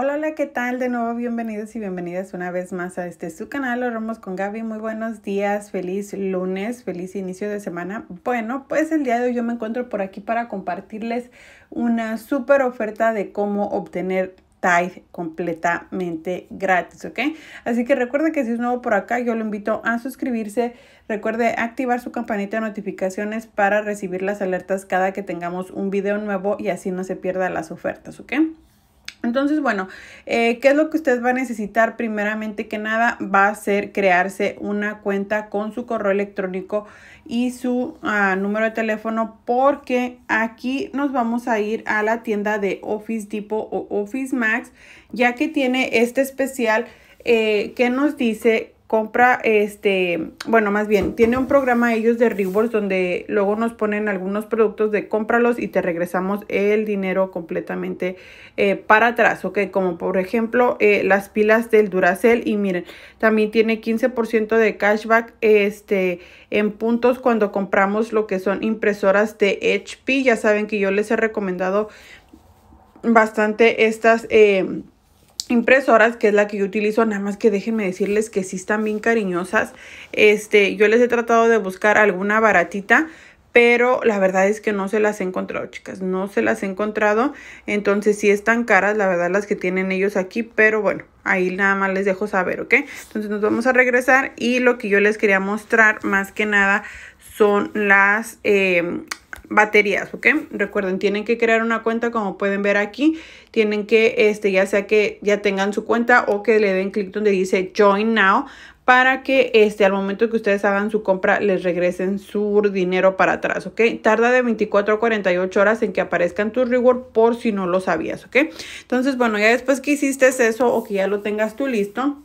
Hola, hola, ¿qué tal? De nuevo, bienvenidos y bienvenidas una vez más a este su canal, Oramos con Gaby. Muy buenos días, feliz lunes, feliz inicio de semana. Bueno, pues el día de hoy yo me encuentro por aquí para compartirles una súper oferta de cómo obtener Tide completamente gratis, ¿ok? Así que recuerde que si es nuevo por acá, yo lo invito a suscribirse. Recuerde activar su campanita de notificaciones para recibir las alertas cada que tengamos un video nuevo y así no se pierda las ofertas, ¿ok? Entonces, bueno, eh, ¿qué es lo que usted va a necesitar? Primeramente que nada, va a ser crearse una cuenta con su correo electrónico y su ah, número de teléfono porque aquí nos vamos a ir a la tienda de Office Depot o Office Max ya que tiene este especial eh, que nos dice compra, este, bueno, más bien, tiene un programa ellos de rewards donde luego nos ponen algunos productos de cómpralos y te regresamos el dinero completamente eh, para atrás, ok, como por ejemplo eh, las pilas del Duracell y miren, también tiene 15% de cashback este, en puntos cuando compramos lo que son impresoras de HP, ya saben que yo les he recomendado bastante estas... Eh, impresoras que es la que yo utilizo nada más que déjenme decirles que sí están bien cariñosas este yo les he tratado de buscar alguna baratita pero la verdad es que no se las he encontrado chicas no se las he encontrado entonces sí están caras la verdad las que tienen ellos aquí pero bueno ahí nada más les dejo saber ok entonces nos vamos a regresar y lo que yo les quería mostrar más que nada son las eh, baterías, ¿ok? Recuerden, tienen que crear una cuenta como pueden ver aquí. Tienen que, este, ya sea que ya tengan su cuenta o que le den clic donde dice Join Now para que este, al momento que ustedes hagan su compra les regresen su dinero para atrás, ¿ok? Tarda de 24 a 48 horas en que aparezcan tus reward por si no lo sabías, ¿ok? Entonces, bueno, ya después que hiciste eso o que ya lo tengas tú listo,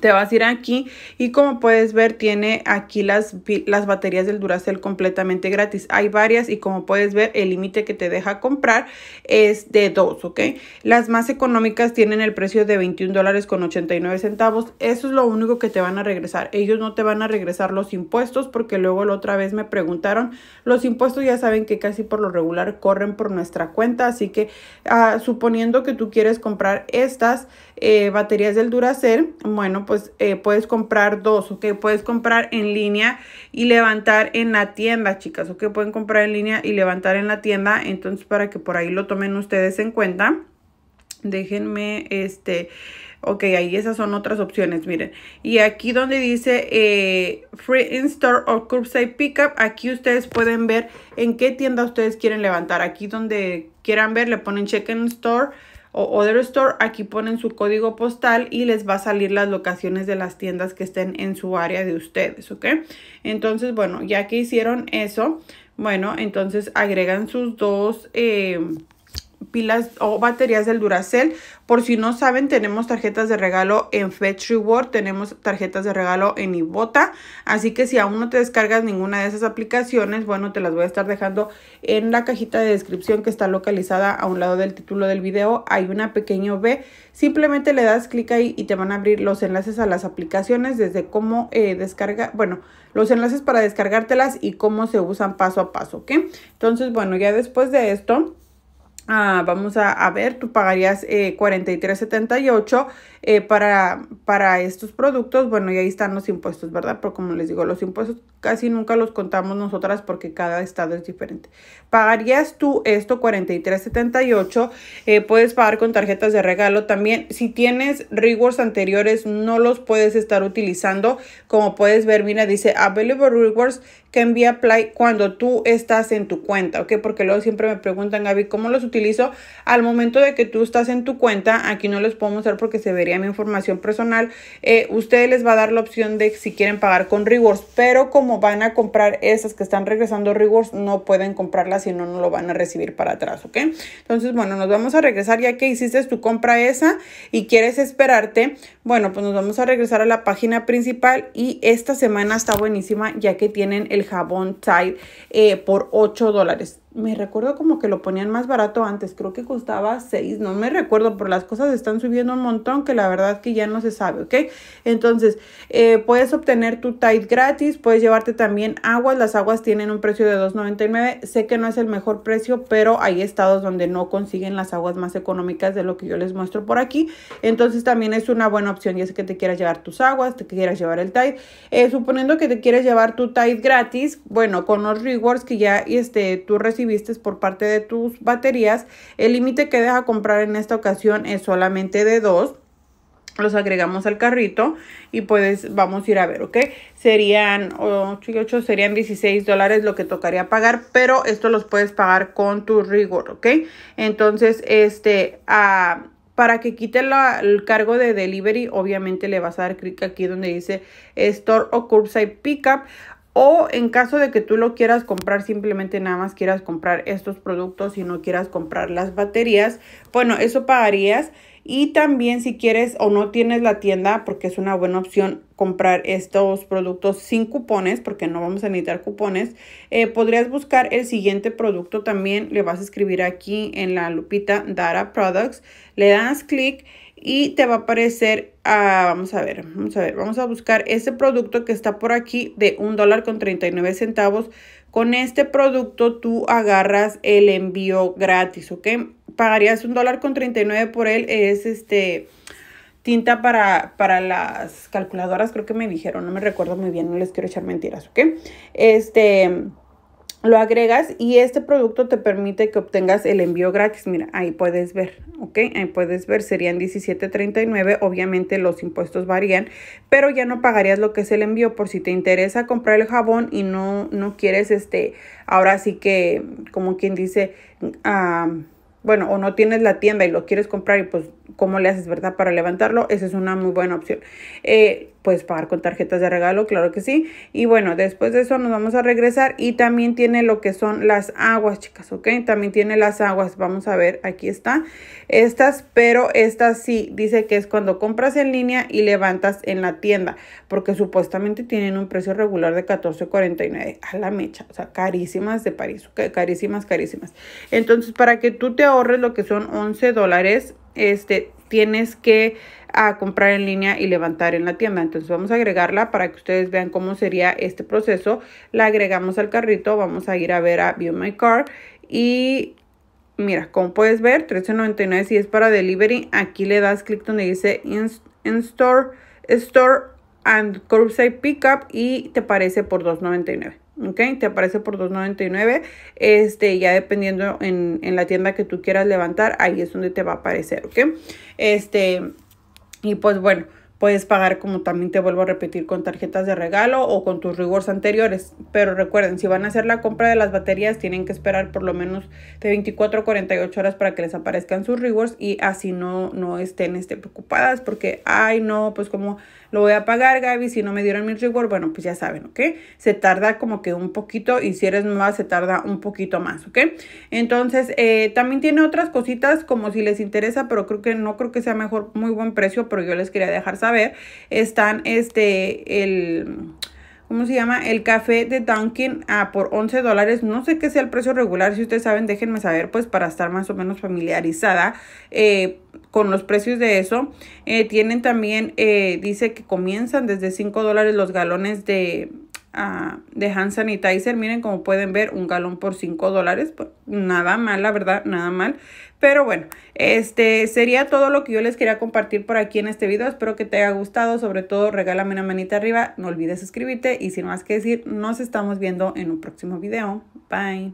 te vas a ir aquí y como puedes ver tiene aquí las, las baterías del Duracell completamente gratis. Hay varias y como puedes ver el límite que te deja comprar es de dos, ¿ok? Las más económicas tienen el precio de 21 dólares con 89 centavos. Eso es lo único que te van a regresar. Ellos no te van a regresar los impuestos porque luego la otra vez me preguntaron, los impuestos ya saben que casi por lo regular corren por nuestra cuenta, así que ah, suponiendo que tú quieres comprar estas eh, baterías del Duracell, bueno, pues eh, puedes comprar dos, ok, puedes comprar en línea y levantar en la tienda, chicas, ok, pueden comprar en línea y levantar en la tienda, entonces para que por ahí lo tomen ustedes en cuenta, déjenme, este, ok, ahí esas son otras opciones, miren, y aquí donde dice eh, Free In-Store o Curbside Pickup, aquí ustedes pueden ver en qué tienda ustedes quieren levantar, aquí donde quieran ver le ponen Check In Store, o Other Store, aquí ponen su código postal y les va a salir las locaciones de las tiendas que estén en su área de ustedes, ¿ok? Entonces, bueno, ya que hicieron eso, bueno, entonces agregan sus dos... Eh, pilas o baterías del Duracell. Por si no saben, tenemos tarjetas de regalo en Fetch Reward, tenemos tarjetas de regalo en Ibota. Así que si aún no te descargas ninguna de esas aplicaciones, bueno, te las voy a estar dejando en la cajita de descripción que está localizada a un lado del título del video. Hay una pequeño B. Simplemente le das clic ahí y te van a abrir los enlaces a las aplicaciones desde cómo eh, descarga, bueno, los enlaces para descargártelas y cómo se usan paso a paso, ¿ok? Entonces, bueno, ya después de esto Ah, vamos a, ver, tú pagarías 43.78 eh, eh, para, para estos productos. Bueno, y ahí están los impuestos, ¿verdad? Porque como les digo, los impuestos casi nunca los contamos nosotras porque cada estado es diferente. Pagarías tú esto 43.78. Eh, puedes pagar con tarjetas de regalo también. Si tienes rewards anteriores, no los puedes estar utilizando. Como puedes ver, mira, dice Available Rewards can be applied cuando tú estás en tu cuenta, ¿ok? Porque luego siempre me preguntan, Gaby, ¿cómo los utilizo? Al momento de que tú estás en tu cuenta, aquí no los puedo mostrar porque se vería mi información personal. Eh, ustedes les va a dar la opción de si quieren pagar con rewards, pero como van a comprar esas que están regresando rewards, no pueden comprarlas si no, no lo van a recibir para atrás, ¿ok? Entonces, bueno, nos vamos a regresar ya que hiciste tu compra esa y quieres esperarte. Bueno, pues nos vamos a regresar a la página principal y esta semana está buenísima ya que tienen el jabón Tide eh, por 8 dólares me recuerdo como que lo ponían más barato antes, creo que costaba 6, no me recuerdo, pero las cosas están subiendo un montón que la verdad que ya no se sabe, ¿ok? Entonces, eh, puedes obtener tu Tide gratis, puedes llevarte también aguas, las aguas tienen un precio de $2.99, sé que no es el mejor precio, pero hay estados donde no consiguen las aguas más económicas de lo que yo les muestro por aquí, entonces también es una buena opción, ya sé que te quieras llevar tus aguas, te quieras llevar el Tide, eh, suponiendo que te quieres llevar tu Tide gratis, bueno, con los rewards que ya este, tú recibes, por parte de tus baterías. El límite que deja comprar en esta ocasión es solamente de dos los agregamos al carrito y pues vamos a ir a ver, ¿ok? Serían 8 y 8, serían 16 dólares lo que tocaría pagar, pero esto los puedes pagar con tu rigor, ¿ok? Entonces, este, ah, para que quite la, el cargo de delivery, obviamente le vas a dar clic aquí donde dice Store o Curbside Pickup o en caso de que tú lo quieras comprar, simplemente nada más quieras comprar estos productos y no quieras comprar las baterías, bueno, eso pagarías. Y también si quieres o no tienes la tienda, porque es una buena opción comprar estos productos sin cupones, porque no vamos a necesitar cupones, eh, podrías buscar el siguiente producto también. Le vas a escribir aquí en la lupita Data Products, le das clic y te va a aparecer, vamos a ver, vamos a ver, vamos a buscar ese producto que está por aquí de un dólar con 39 centavos. Con este producto tú agarras el envío gratis, ¿ok? Pagarías un dólar con 39 por él, es este tinta para, para las calculadoras, creo que me dijeron, no me recuerdo muy bien, no les quiero echar mentiras, ¿ok? Este lo agregas y este producto te permite que obtengas el envío gratis. Mira, ahí puedes ver, ¿ok? Ahí puedes ver, serían $17.39. Obviamente los impuestos varían, pero ya no pagarías lo que es el envío por si te interesa comprar el jabón y no, no quieres, este, ahora sí que, como quien dice, ah, bueno, o no tienes la tienda y lo quieres comprar y pues cómo le haces, ¿verdad? Para levantarlo, esa es una muy buena opción. Pues puedes pagar con tarjetas de regalo, claro que sí. Y bueno, después de eso nos vamos a regresar y también tiene lo que son las aguas, chicas, ¿ok? También tiene las aguas, vamos a ver, aquí está. Estas, pero estas sí, dice que es cuando compras en línea y levantas en la tienda, porque supuestamente tienen un precio regular de $14.49 a la mecha, o sea, carísimas de París, ¿ok? Carísimas, carísimas. Entonces, para que tú te ahorres lo que son 11 dólares este, tienes que ah, comprar en línea y levantar en la tienda. Entonces vamos a agregarla para que ustedes vean cómo sería este proceso. La agregamos al carrito, vamos a ir a ver a View My Car y mira, como puedes ver, $13.99 si es para delivery. Aquí le das clic donde dice in store, store and curbside pickup y te parece por $2.99. ¿ok? Te aparece por $2.99. Este, ya dependiendo en, la tienda que tú quieras levantar, ahí es donde te va a aparecer, ¿ok? Este, y pues bueno. Puedes pagar, como también te vuelvo a repetir, con tarjetas de regalo o con tus rewards anteriores. Pero recuerden, si van a hacer la compra de las baterías, tienen que esperar por lo menos de 24 a 48 horas para que les aparezcan sus rewards y así no, no estén este, preocupadas porque, ay, no, pues como lo voy a pagar, Gaby, si no me dieron mis rewards, bueno, pues ya saben, ¿ok? Se tarda como que un poquito y si eres nueva, se tarda un poquito más, ¿ok? Entonces, eh, también tiene otras cositas como si les interesa, pero creo que no creo que sea mejor, muy buen precio, pero yo les quería dejar saber a ver, están este, el... ¿Cómo se llama? El café de Dunkin' a por 11 dólares. No sé qué sea el precio regular. Si ustedes saben, déjenme saber, pues para estar más o menos familiarizada eh, con los precios de eso. Eh, tienen también, eh, dice que comienzan desde 5 dólares los galones de, Ah, de hand sanitizer. Miren, como pueden ver, un galón por 5 dólares. Nada mal, la verdad, nada mal. Pero bueno, este sería todo lo que yo les quería compartir por aquí en este video. Espero que te haya gustado. Sobre todo, regálame una manita arriba. No olvides suscribirte. Y sin más que decir, nos estamos viendo en un próximo video. Bye.